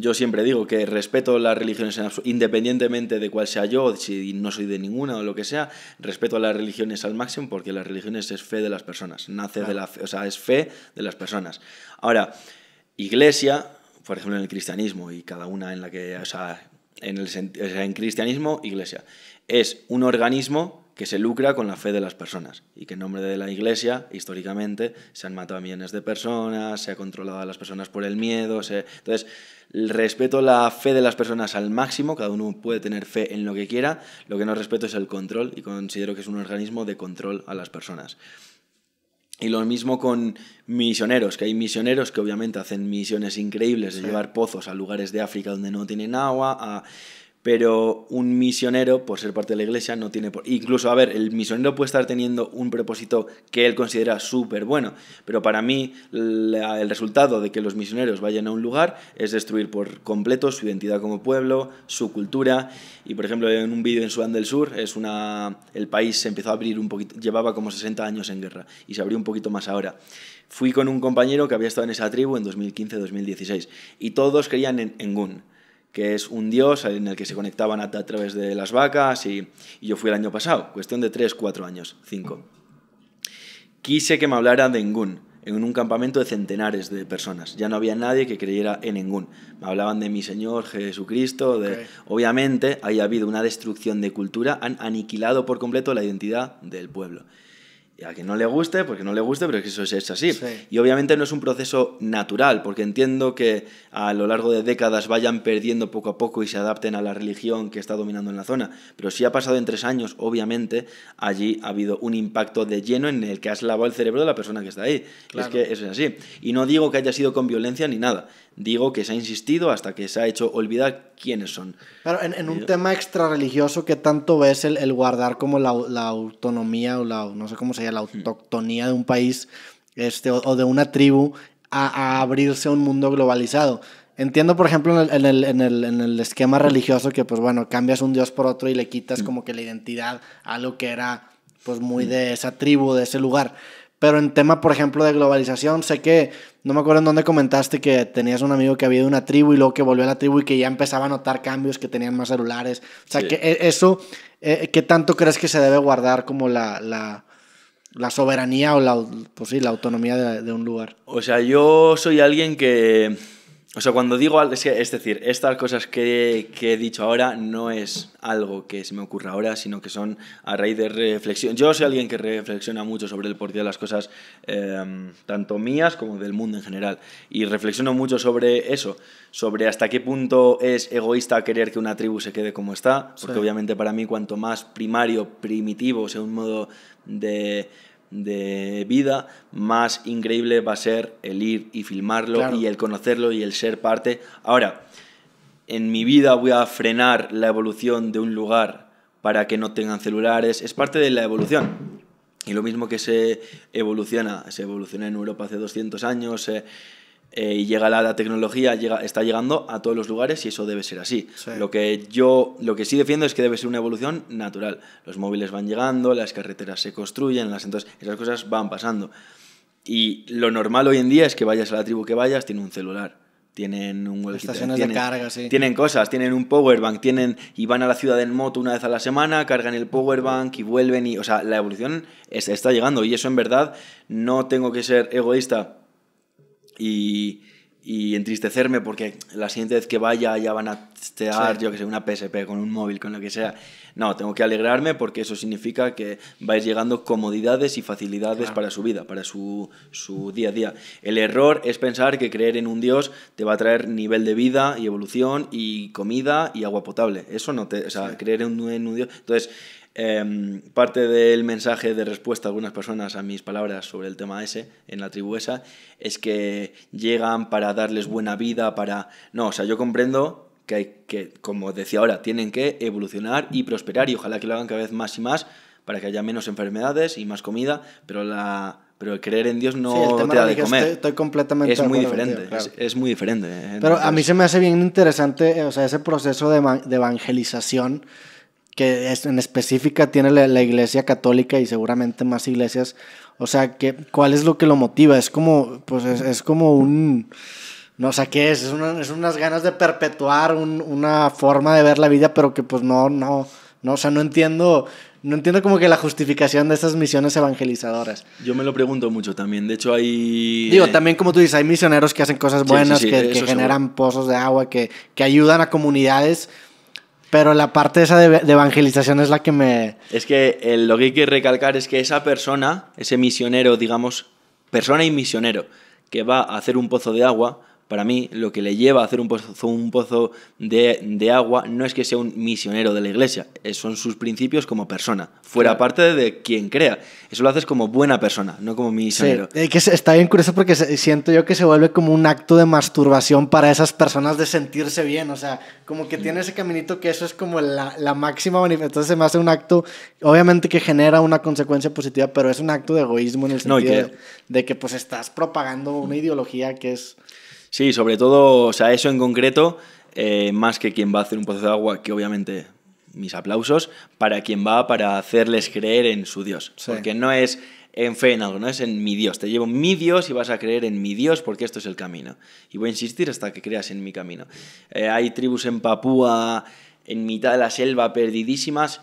Yo siempre digo que respeto las religiones independientemente de cuál sea yo, si no soy de ninguna o lo que sea, respeto a las religiones al máximo porque las religiones es fe de las personas, nace de la, fe, o sea, es fe de las personas. Ahora, iglesia, por ejemplo, en el cristianismo y cada una en la que, o sea, en el en cristianismo, iglesia, es un organismo que se lucra con la fe de las personas y que en nombre de la Iglesia, históricamente, se han matado a millones de personas, se ha controlado a las personas por el miedo. Entonces, respeto la fe de las personas al máximo, cada uno puede tener fe en lo que quiera, lo que no respeto es el control y considero que es un organismo de control a las personas. Y lo mismo con misioneros, que hay misioneros que obviamente hacen misiones increíbles de llevar pozos a lugares de África donde no tienen agua, a pero un misionero, por ser parte de la iglesia, no tiene por... Incluso, a ver, el misionero puede estar teniendo un propósito que él considera súper bueno, pero para mí el resultado de que los misioneros vayan a un lugar es destruir por completo su identidad como pueblo, su cultura, y por ejemplo en un vídeo en Sudán del Sur, es una, el país se empezó a abrir un poquito, llevaba como 60 años en guerra, y se abrió un poquito más ahora. Fui con un compañero que había estado en esa tribu en 2015-2016, y todos creían en, en Gun que es un dios en el que se conectaban a, través de las vacas y, yo fui el año pasado, cuestión de 3, 4 años, 5. Quise que me hablaran de ningún en un campamento de centenares de personas. Ya no había nadie que creyera en ningún Me hablaban de mi Señor Jesucristo, de... Obviamente, ahí habido una destrucción de cultura, han aniquilado por completo la identidad del pueblo a quien no le guste, porque no le guste, pero es que eso es así. Y obviamente no es un proceso natural, porque entiendo que a lo largo de décadas vayan perdiendo poco a poco y se adapten a la religión que está dominando en la zona. Pero si ha pasado en tres años, obviamente allí ha habido un impacto de lleno en el que has lavado el cerebro de la persona que está ahí. Es que eso es así. Y no digo que haya sido con violencia ni nada. Digo que se ha insistido hasta que se ha hecho olvidar quiénes son. Claro, en, un tema tema religioso que tanto ves el, el guardar como la, la, autonomía o la, no sé cómo se llama? la autoctonía de un país este, o, de una tribu a, abrirse a un mundo globalizado. Entiendo, por ejemplo, en el, esquema religioso que, pues bueno, cambias un dios por otro y le quitas como que la identidad a lo que era, pues, muy de esa tribu, de ese lugar. Pero en tema, por ejemplo, de globalización, sé que, no me acuerdo en dónde comentaste que tenías un amigo que había de una tribu y luego que volvió a la tribu y que ya empezaba a notar cambios, que tenían más celulares. O sea, que e, eso, eh, ¿qué tanto crees que se debe guardar como la, la soberanía o la, pues la autonomía de, un lugar. O sea, yo soy alguien que... O sea, cuando digo, es decir, estas cosas que, he dicho ahora no es algo que se me ocurra ahora, sino que son a raíz de reflexión. Yo soy alguien que reflexiona mucho sobre el porqué de las cosas, em, tanto mías como del mundo en general. Y reflexiono mucho sobre eso, sobre hasta qué punto es egoísta querer que una tribu se quede como está, porque obviamente para mí cuanto más primario, primitivo sea un modo de de vida, más increíble va a ser el ir y filmarlo y el conocerlo y el ser parte. Ahora, en mi vida voy a frenar la evolución de un lugar para que no tengan celulares, es parte de la evolución. Y lo mismo que se evoluciona, se evoluciona en Europa hace 200 años, eh, eh, y llega la, tecnología, llega, está llegando a todos los lugares y eso debe ser así. Lo que yo, lo que sí defiendo es que debe ser una evolución natural. Los móviles van llegando, las carreteras se construyen, las, entonces esas cosas van pasando. Y lo normal hoy en día es que vayas a la tribu que vayas, tiene un celular tienen un estaciones tienen, de carga, sí. Tienen cosas, tienen un power bank, tienen y van a la ciudad en moto una vez a la semana, cargan el power bank y vuelven y, o sea, la evolución está llegando y eso en verdad no tengo que ser egoísta y, entristecerme porque la siguiente vez que vaya ya van a testear, yo que sé, una PSP con un móvil, con lo que sea. No, tengo que alegrarme porque eso significa que vais llegando comodidades y facilidades para su vida, para su, su, día a día. El error es pensar que creer en un Dios te va a traer nivel de vida y evolución y comida y agua potable. Eso no te... O sea, creer en un, en un Dios... Entonces Em, parte del mensaje de respuesta de algunas personas a mis palabras sobre el tema ese en la tribu esa es que llegan para darles buena vida, para... No, o sea, yo comprendo que, hay que, como decía ahora, tienen que evolucionar y prosperar y ojalá que lo hagan cada vez más y más para que haya menos enfermedades y más comida, pero la pero creer en Dios no te da de comer. Estoy, completamente es muy diferente, es, muy diferente. Eh, pero a mí se me hace bien interesante, eh, o sea, ese proceso de evangelización que en específica tiene la, iglesia católica y seguramente más iglesias. O sea, que, ¿cuál es lo que lo motiva? Es como, pues es, como un... No sé qué es, es, unas ganas de perpetuar una forma de ver la vida, pero que pues no, no, no, o sea, no entiendo, no entiendo como que la justificación de esas misiones evangelizadoras. Yo me lo pregunto mucho también, de hecho hay... Digo, también como tú dices, hay misioneros que hacen cosas buenas, que, generan pozos de agua, que, que ayudan a comunidades, pero la parte esa de, evangelización es la que me... Es que lo que hay que recalcar es que esa persona, ese misionero, digamos, persona y misionero, que va a hacer un pozo de agua, para mí lo que le lleva a hacer un pozo, un pozo de, agua no es que sea un misionero de la iglesia, eh, son sus principios como persona, fuera parte de quien crea. Eso lo haces como buena persona, no como misionero. que está bien curioso porque siento yo que se vuelve como un acto de masturbación para esas personas de sentirse bien, o sea, como que tiene ese caminito que eso es como la, máxima manifestación, se me hace un acto, obviamente que genera una consecuencia positiva, pero es un acto de egoísmo en el sentido De, que pues estás propagando una ideología que es Sí, sobre todo, o sea, eso en concreto, eh, más que quien va a hacer un pozo de agua, que obviamente mis aplausos, para quien va para hacerles creer en su Dios. Porque no es en fe en algo, no es en mi Dios. Te llevo mi Dios y vas a creer en mi Dios porque esto es el camino. Y voy a insistir hasta que creas en mi camino. Eh, hay tribus en Papúa, en mitad de la selva, perdidísimas,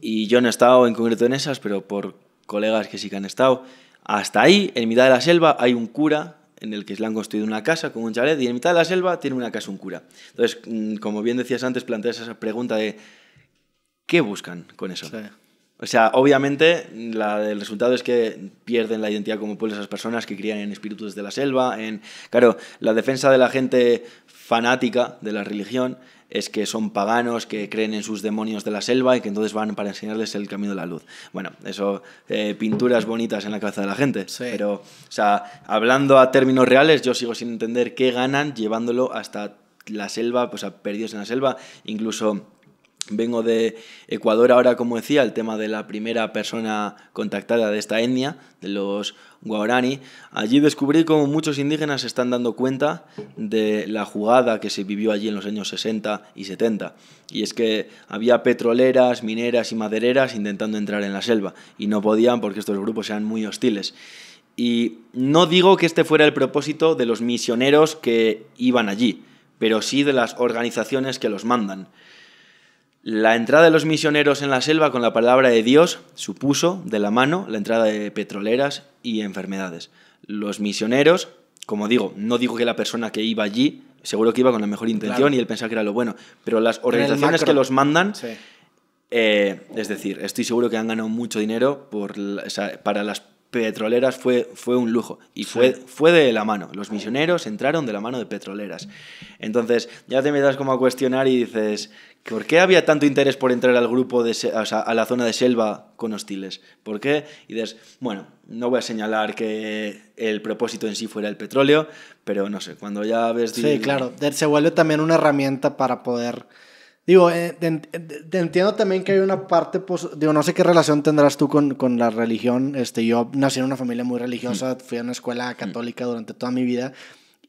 y yo no he estado en concreto en esas, pero por colegas que sí que han estado. Hasta ahí, en mitad de la selva, hay un cura en el que le han construido una casa con un chalet y en mitad de la selva tiene una casa un cura. Entonces, mm, como bien decías antes, planteas esa pregunta de ¿qué buscan con eso? O sea, obviamente el resultado es que pierden la identidad como pueblo esas personas que crían en espíritus de la selva, en... Claro, la defensa de la gente fanática de la religión es que son paganos, que creen en sus demonios de la selva y que entonces van para enseñarles el camino de la luz. Bueno, eso, eh, pinturas bonitas en la cabeza de la gente. Pero, o sea, hablando a términos reales, yo sigo sin entender qué ganan llevándolo hasta la selva, pues a perdidos en la selva, incluso Vengo de Ecuador ahora, como decía, el tema de la primera persona contactada de esta etnia, de los guaraní. Allí descubrí cómo muchos indígenas se están dando cuenta de la jugada que se vivió allí en los años 60 y 70. Y es que había petroleras, mineras y madereras intentando entrar en la selva y no podían porque estos grupos eran muy hostiles. Y no digo que este fuera el propósito de los misioneros que iban allí, pero sí de las organizaciones que los mandan. La entrada de los misioneros en la selva con la palabra de Dios supuso, de la mano, la entrada de petroleras y enfermedades. Los misioneros, como digo, no digo que la persona que iba allí, seguro que iba con la mejor intención y él pensaba que era lo bueno, pero las organizaciones que los mandan... Eh, es decir, estoy seguro que han ganado mucho dinero por, para las petroleras fue, fue un lujo. Y fue, fue de la mano. Los misioneros entraron de la mano de petroleras. Entonces, ya te metas como a cuestionar y dices, ¿por qué había tanto interés por entrar al grupo, de, a la zona de selva con hostiles? ¿Por qué? Y dices, bueno, no voy a señalar que el propósito en sí fuera el petróleo, pero no sé, cuando ya ves... Sí, claro, se vuelve también una herramienta para poder Digo, eh, eh, te, entiendo también que hay una parte, pues, digo, no sé qué relación tendrás tú con, la religión. Este, yo nací en una familia muy religiosa, fui a una escuela católica durante toda mi vida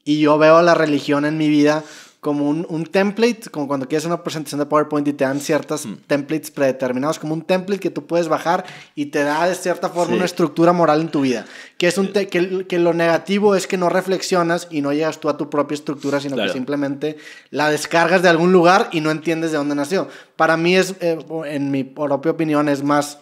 y yo veo la religión en mi vida como un, template, como cuando quieres una presentación de PowerPoint y te dan ciertas hmm. templates predeterminados, como un template que tú puedes bajar y te da de cierta forma una estructura moral en tu vida. Que, es un eh. que, lo negativo es que no reflexionas y no llegas tú a tu propia estructura, sino que simplemente la descargas de algún lugar y no entiendes de dónde nació. Para mí es, eh, en mi propia opinión, es más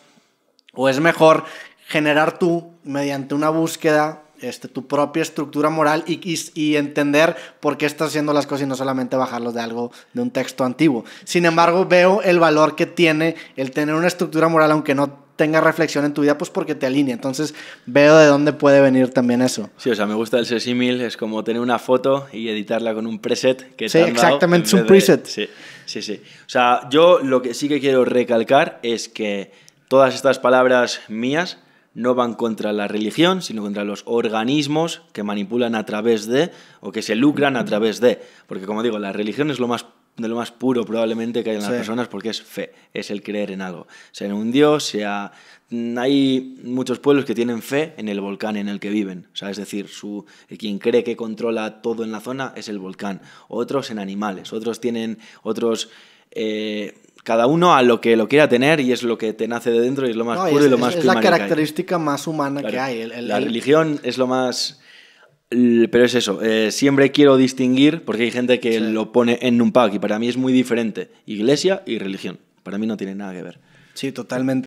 o es mejor generar tú mediante una búsqueda este, tu propia estructura moral y, y, entender por qué estás haciendo las cosas y no solamente bajarlos de algo, de un texto antiguo. Sin embargo, veo el valor que tiene el tener una estructura moral, aunque no tenga reflexión en tu vida, pues porque te alinea. Entonces, veo de dónde puede venir también eso. Sí, o sea, me gusta el sesímil, símil, es como tener una foto y editarla con un preset que te Sí, exactamente, es un preset. sí, sí, sí. O sea, yo lo que sí que quiero recalcar es que todas estas palabras mías, no van contra la religión, sino contra los organismos que manipulan a través de o que se lucran a través de. Porque como digo, la religión es lo más de lo más puro probablemente que hay en las personas porque es fe, es el creer en algo, sea en un dios, sea... Mm, hay muchos pueblos que tienen fe en el volcán en el que viven, o sea, es decir, su... Eh, quien cree que controla todo en la zona es el volcán, otros en animales, otros tienen otros... Eh, cada uno a lo que lo quiera tener y es lo que te nace de dentro y es lo más puro y lo más es, es la característica más humana que hay. la religión es lo más... Pero es eso, eh, siempre quiero distinguir, porque hay gente que lo pone en un pack y para mí es muy diferente, iglesia y religión. Para mí no tiene nada que ver. Sí, totalmente.